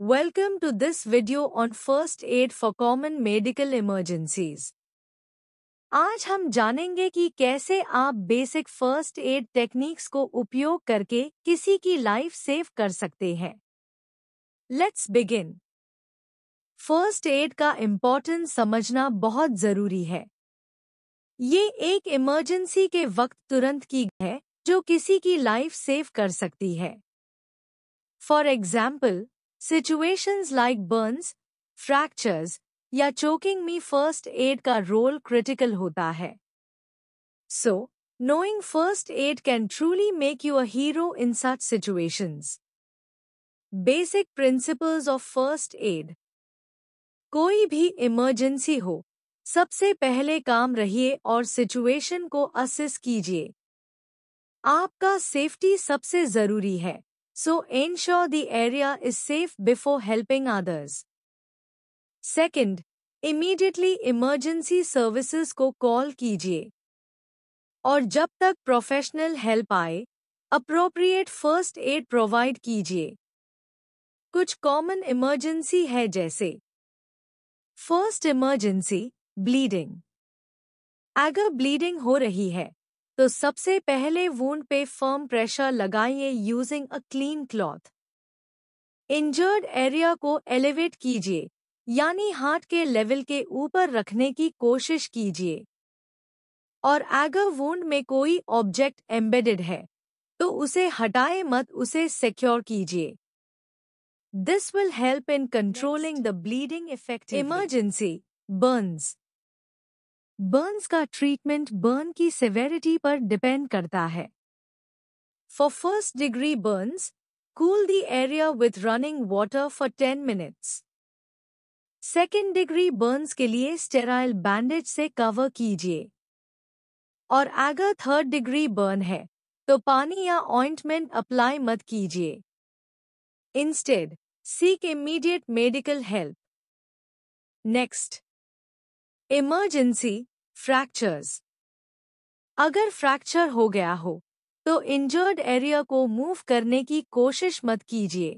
Welcome to this video on first aid for common medical emergencies. आज हम जानेंगे कि कैसे आप बेसिक फर्स्ट एड टेक्निक्स को उपयोग करके किसी की लाइफ सेव कर सकते हैं लेट्स बिगिन फर्स्ट एड का इम्पोर्टेंस समझना बहुत जरूरी है ये एक इमरजेंसी के वक्त तुरंत की है जो किसी की लाइफ सेव कर सकती है for example situations like burns fractures या चोकिंग में फर्स्ट एड का रोल क्रिटिकल होता है so knowing first aid can truly make you a hero in such situations basic principles of first aid कोई भी इमरजेंसी हो सबसे पहले काम रहिए और सिचुएशन को असिस कीजिए आपका सेफ्टी सबसे जरूरी है so ensure the area is safe before helping others. Second, immediately emergency services को कॉल कीजिए और जब तक प्रोफेशनल हेल्प आए अप्रोप्रिएट फर्स्ट एड प्रोवाइड कीजिए कुछ कॉमन इमरजेंसी है जैसे फर्स्ट इमरजेंसी ब्लीडिंग अगर ब्लीडिंग हो रही है तो सबसे पहले वूंड पे फर्म प्रेशर लगाइए using a clean cloth injured area को एलिवेट कीजिए यानी हार्ट के लेवल के ऊपर रखने की कोशिश कीजिए और अगर वूंड में कोई ऑब्जेक्ट एम्बेडेड है तो उसे हटाए मत उसे सिक्योर कीजिए this will help in controlling the bleeding effect emergency burns burns का ट्रीटमेंट बर्न की सेवेरिटी पर डिपेंड करता है for first degree burns cool the area with running water for ten minutes second degree burns के लिए sterile bandage से cover कीजिए और अगर थर्ड डिग्री बर्न है तो पानी या ऑइंटमेंट अप्लाई मत कीजिए instead seek immediate medical help next emergency fractures अगर फ्रैक्चर हो गया हो तो इंजर्ड एरिया को मूव करने की कोशिश मत कीजिए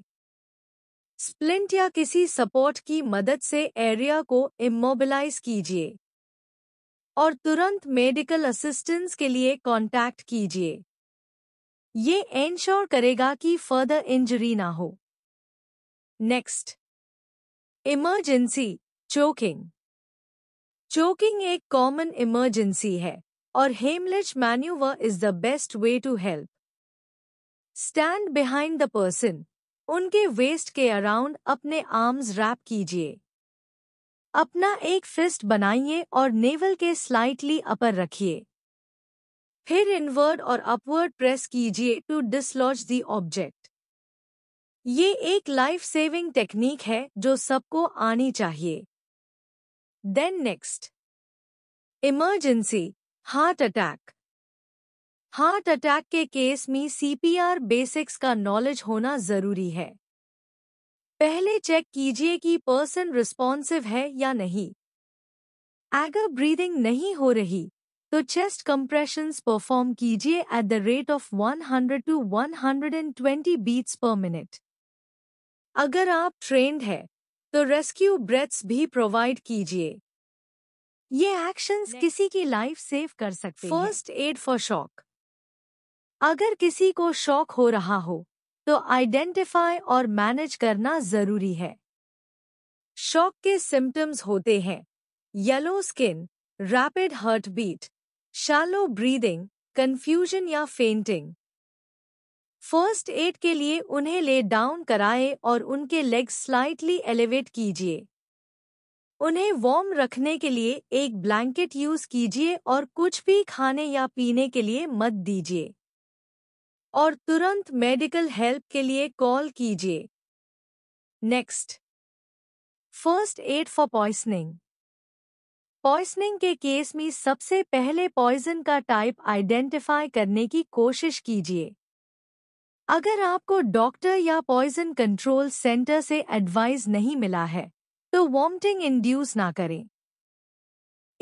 स्प्लिंट या किसी सपोर्ट की मदद से एरिया को इमोबिलाइज कीजिए और तुरंत मेडिकल असिस्टेंस के लिए कांटेक्ट कीजिए ये एंश्योर करेगा कि फर्दर इंजरी ना हो नेक्स्ट इमरजेंसी चोकिंग चोकिंग एक कॉमन इमरजेंसी है और Heimlich manoeuvre is the best way to help stand behind the person उनके वेस्ट के अराउंड अपने आर्म्स रैप कीजिए अपना एक फिस्ट बनाइए और नेवल के स्लाइटली अपर रखिए फिर इनवर्ड और अपवर्ड प्रेस कीजिए टू डिसलॉज द ऑब्जेक्ट ये एक लाइफ सेविंग टेक्निक है जो सबको आनी चाहिए Then next. Emergency. Heart attack. Heart attack के केस में सीपीआर बेसिक्स का नॉलेज होना जरूरी है पहले चेक कीजिए कि पर्सन रिस्पॉन्सिव है या नहीं अगर ब्रीदिंग नहीं हो रही तो चेस्ट कंप्रेशंस परफॉर्म कीजिए at the rate of 100 to 120 beats per minute अगर आप ट्रेंड है तो रेस्क्यू ब्रेथ्स भी प्रोवाइड कीजिए ये एक्शंस किसी की लाइफ सेव कर सकते हैं फर्स्ट एड फॉर शॉक अगर किसी को शॉक हो रहा हो तो आइडेंटिफाई और मैनेज करना जरूरी है शॉक के सिम्टम्स होते हैं yellow skin rapid heart beat shallow breathing confusion या फेंटिंग फर्स्ट एड के लिए उन्हें ले डाउन कराए और उनके लेग स्लाइटली एलिवेट कीजिए उन्हें वार्म रखने के लिए एक ब्लैंकेट यूज कीजिए और कुछ भी खाने या पीने के लिए मत दीजिए और तुरंत मेडिकल हेल्प के लिए कॉल कीजिए next first aid for poisoning poisoning के केस में सबसे पहले पॉइजन का टाइप आइडेंटिफाई करने की कोशिश कीजिए अगर आपको डॉक्टर या पॉइजन कंट्रोल सेंटर से एडवाइस नहीं मिला है तो वॉमटिंग इंड्यूस ना करें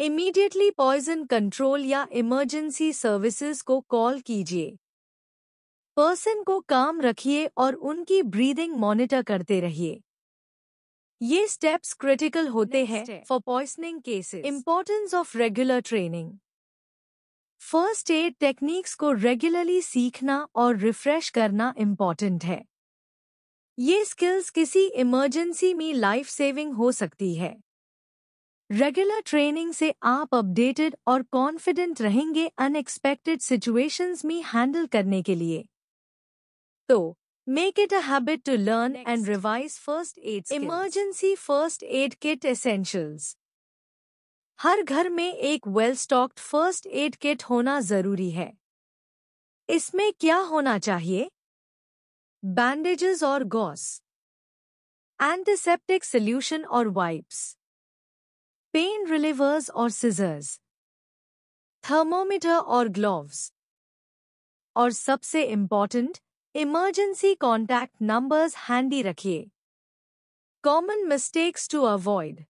इमीडिएटली पॉइजन कंट्रोल या इमरजेंसी सर्विसेज को कॉल कीजिए पर्सन को काम रखिए और उनकी ब्रीदिंग मॉनिटर करते रहिए ये स्टेप्स क्रिटिकल होते हैं for poisoning cases importance of regular training first aid techniques को रेगुलरली सीखना और रिफ्रेश करना इम्पॉर्टेंट है ये स्किल्स किसी इमरजेंसी में लाइफ सेविंग हो सकती है रेगुलर ट्रेनिंग से आप अपडेटेड और कॉन्फिडेंट रहेंगे अनएक्सपेक्टेड सिचुएशंस में हैंडल करने के लिए तो make it a habit to learn and revise first aid emergency first aid kit essentials हर घर में एक well stocked first aid kit होना जरूरी है इसमें क्या होना चाहिए बैंडेजेस और गॉस एंटीसेप्टिक सॉल्यूशन और वाइप्स पेन रिलीवर्स और सिजर्स थर्मोमीटर और ग्लोव्स और सबसे important emergency contact numbers handy रखिए common mistakes to avoid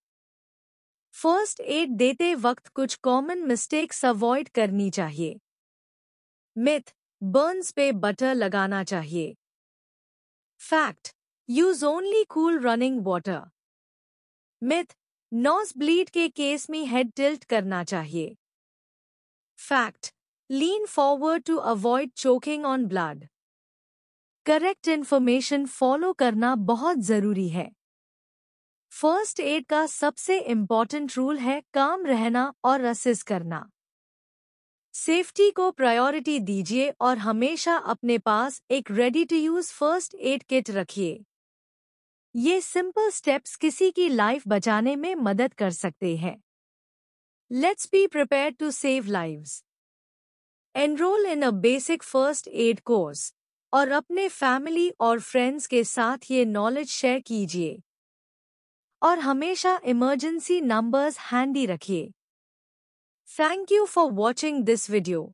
first aid देते वक्त कुछ कॉमन मिस्टेक्स अवॉइड करनी चाहिए मिथ बर्न्स पे बटर लगाना चाहिए fact use only cool running water myth nose bleed के केस में हेड टिल्ट करना चाहिए fact lean forward to avoid choking on blood correct information follow करना बहुत जरूरी है फर्स्ट एड का सबसे इम्पॉर्टेंट रूल है काम रहना और रसिस करना सेफ्टी को प्रायोरिटी दीजिए और हमेशा अपने पास एक ready to use first aid kit रखिए ये सिंपल स्टेप्स किसी की लाइफ बचाने में मदद कर सकते हैं let's be prepare to save lives enrol in a basic first aid course और अपने फैमिली और फ्रेंड्स के साथ ये नॉलेज शेयर कीजिए और हमेशा इमरजेंसी नंबर्स हैंडी रखिए thank you for watching this video